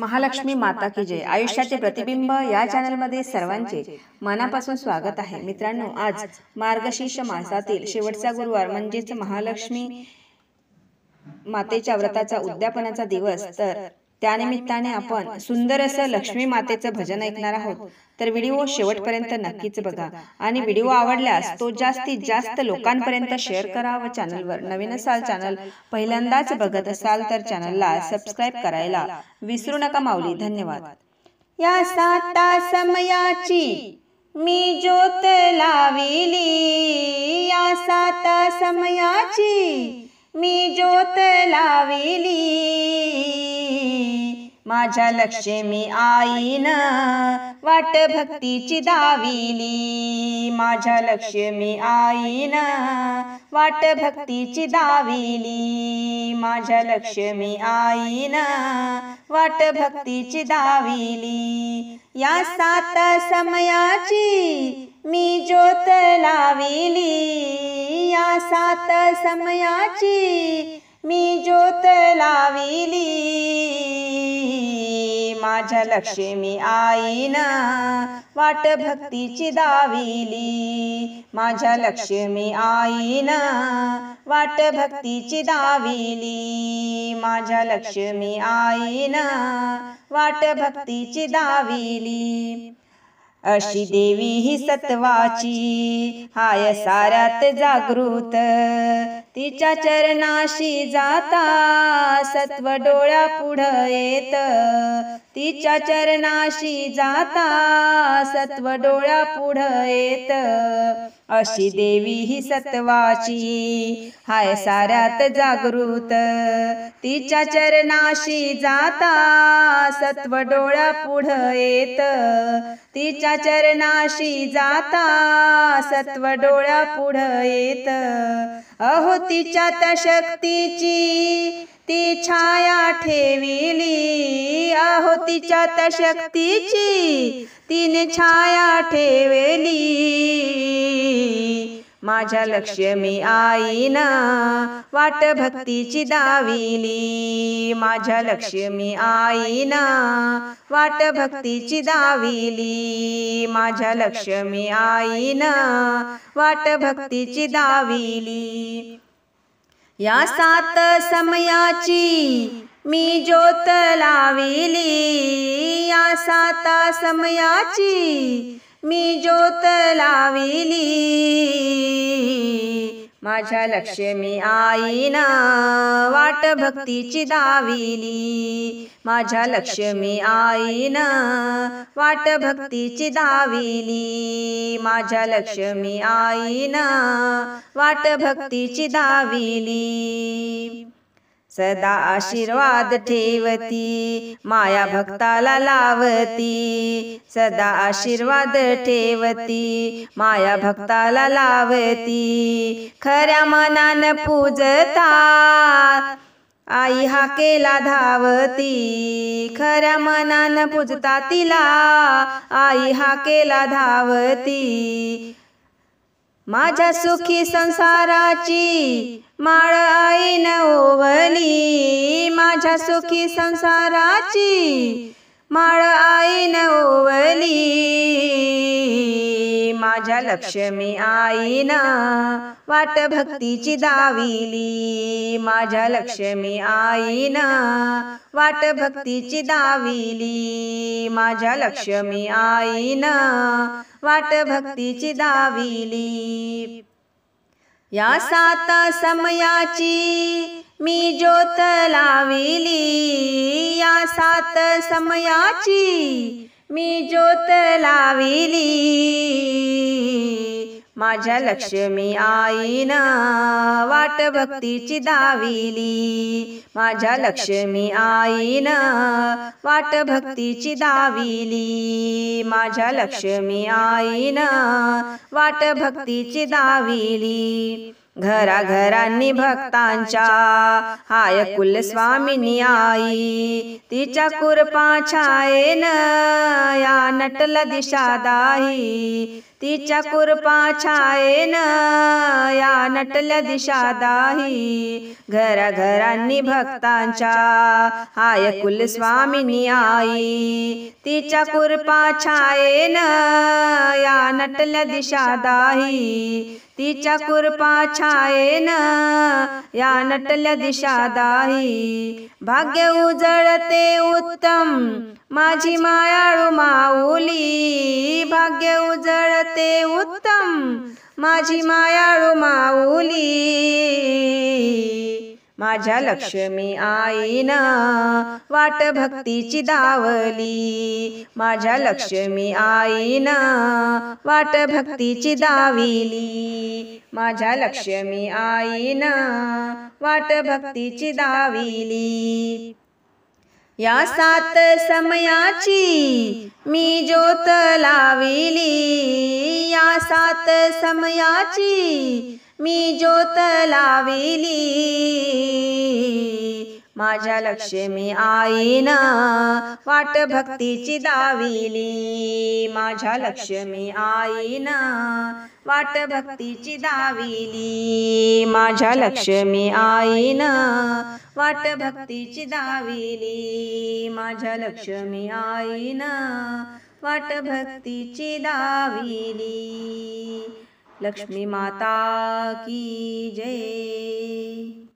महालक्ष्मी माता की जय आयुष्याचे प्रतिबिंब या मध्ये सर्वांचे मनापासून स्वागत आहे मित्रांनो आज मार्गशीर्ष मासातील शेवटचा गुरुवार म्हणजेच महालक्ष्मी मातेच्या व्रताचा उद्यापनाचा दिवस तर त्यानिमित्ताने आपण सुंदर असं लक्ष्मी मातेचं भजन ऐकणार आहोत तर व्हिडिओ शेवटपर्यंत नक्कीच बघा आणि व्हिडिओ आवडल्यास तो जास्तीत जास्त लोकांपर्यंत शेअर करा व चॅनलवर नवीन असाल चॅनल पहिल्यांदाच बघत असाल तर चॅनलला सबस्क्राईब करायला विसरू नका माऊली धन्यवाद या साता समयाची मी ज्योत लाविली या साता समयाची मी ज्योत लाविली माझ्या लक्ष्मी आईन वाट भक्तीची दाविली माझ्या लक्ष्मी आईन वाट भक्तीची दाविली माझ्या लक्ष्मी आईन वाट भक्तीची दाविली या सात समयाची मी ज्योत लाविली या सात समयाची मी ज्योत लाविली माझ्या लक्ष्मी ना वाट भक्तीची दाविली माझ्या लक्ष्मी ना वाट भक्तीची दाविली माझ्या लक्ष्मी ना वाट भक्तीची दाविली अशी देवी ही सत्वाची हाय साऱ्यात जागृत तिच्या चरणाशी जाता सत्व डोळ्या पुढं येत तिच्या चरणाशी जाता सत्व डोळ्या पुढं येत अशी देवी ही सत्वाची हाय साऱ्यात जागृत तिच्या चरणाशी जाता सत्व डोळ्या पुढं येत तिच्या चरणाशी जाता सत्व डोळ्या पुढं येत अहो तिच्या त्या शक्तीची ती छाया ठेविली होतीच्या त्या शक्तीची तिने छाया ठेवली माझ्या लक्ष्मी आईना वाट भक्तीची दाविली माझ्या लक्ष्मी आईना वाट भक्तीची दाविली माझ्या लक्ष्मी आईना वाट भक्तीची दाविली या सात समयाची मी ज्योत लाविली या साता समयाची मी ज्योत लाविली माझ्या लक्ष्मी आईन वाट भक्तीची दाविली माझ्या लक्ष्मी आईन वाट भक्तीची दाविली माझ्या लक्ष्मी आईन वाट भक्तीची दाविली सदा आशीर्वाद ठेवती माया भक्ताला लावती सदा आशीर्वाद ठेवती माया भक्ताला लावती खऱ्या मनान पूजता आई हा केला धावती खऱ्या मनान पूजता तिला आई हा केला धावती माझ्या सुखी संसाराची माळ आई ओवली माझ्या सुखी संसाराची माळ आई ओवली माझ्या लक्ष्मी ना वाट भक्तीची दाविली माझ्या लक्ष्मी ना वाट भक्तीची दाविली माझ्या लक्ष्मी ना वाट भक्तीची दाविली या सात समयाची मी ज्योत लाविली या सात समयाची मी ज्योत लाविली माझ्या लक्ष्मी आईना वाट भक्तीची दाविली माझ्या लक्ष्मी आईना वाट भक्तीची दाविली माझ्या लक्ष्मी आईना वाट भक्तीची दाविली घरांनी भक्तांच्या हाय स्वामिनी आई तिच्या कुरपा छायेन या नटल दिशादाई तिच्या कुरपा छायेन या नटल दाई घरा घरांनी भक्तांच्या हाय कुल स्वामिनी आई तिच्या कुरपा छायेन या दिशा दाही तिच्या कृपा छायेन या नटल्या दिशा दाही भाग्य उजळते उत्तम माझी मायाळू माऊली भाग्य उजळते उत्तम माझी मायाळू माऊली माझ्या लक्ष्मी आईन वाट भक्तीची दावली माझ्या लक्ष्मी आईन वाट भक्तीची दाविली माझ्या लक्ष्मी आईन वाट भक्तीची दाविली या सात समयाची मी ज्योत लाविली सात समयाची मी ज्योत लाविली माझ्या लक्ष्मी आईना वाट भक्तीची दाविली माझ्या लक्ष्मी आईना वाट भक्तीची दाविली माझ्या लक्ष्मी आईना वाट भक्तीची दाविली माझ्या लक्ष्मी आईना वाट भक्तीची दाविली लक्ष्मी माता की जय